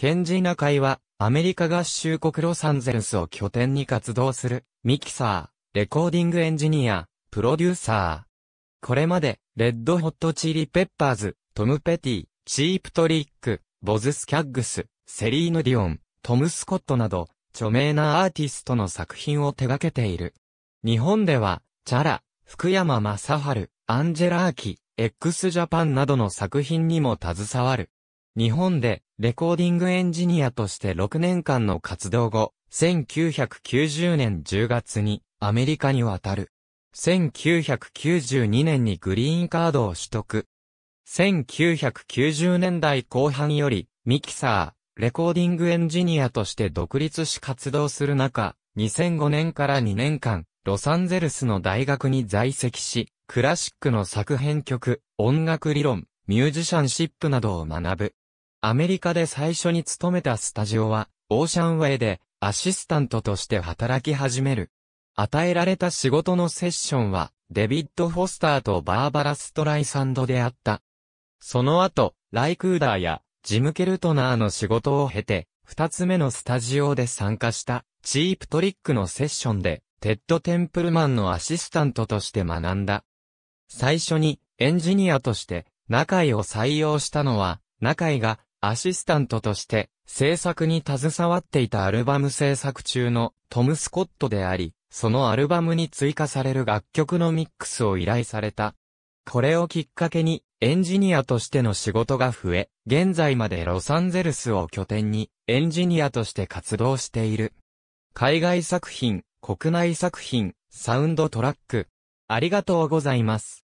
ケンジナ会は、アメリカ合衆国ロサンゼルスを拠点に活動する、ミキサー、レコーディングエンジニア、プロデューサー。これまで、レッドホットチリペッパーズ、トム・ペティ、チープトリック、ボズ・スキャッグス、セリーヌ・ディオン、トム・スコットなど、著名なアーティストの作品を手掛けている。日本では、チャラ、福山雅治、アンジェラーキ、X ジャパンなどの作品にも携わる。日本でレコーディングエンジニアとして6年間の活動後、1990年10月にアメリカに渡る。1992年にグリーンカードを取得。1990年代後半よりミキサー、レコーディングエンジニアとして独立し活動する中、2005年から2年間、ロサンゼルスの大学に在籍し、クラシックの作編曲、音楽理論、ミュージシャンシップなどを学ぶ。アメリカで最初に勤めたスタジオは、オーシャンウェイでアシスタントとして働き始める。与えられた仕事のセッションは、デビッド・フォスターとバーバラ・ストライサンドであった。その後、ライクーダーやジム・ケルトナーの仕事を経て、二つ目のスタジオで参加したチープトリックのセッションで、テッド・テンプルマンのアシスタントとして学んだ。最初にエンジニアとして、中井を採用したのは、中井がアシスタントとして制作に携わっていたアルバム制作中のトム・スコットであり、そのアルバムに追加される楽曲のミックスを依頼された。これをきっかけにエンジニアとしての仕事が増え、現在までロサンゼルスを拠点にエンジニアとして活動している。海外作品、国内作品、サウンドトラック。ありがとうございます。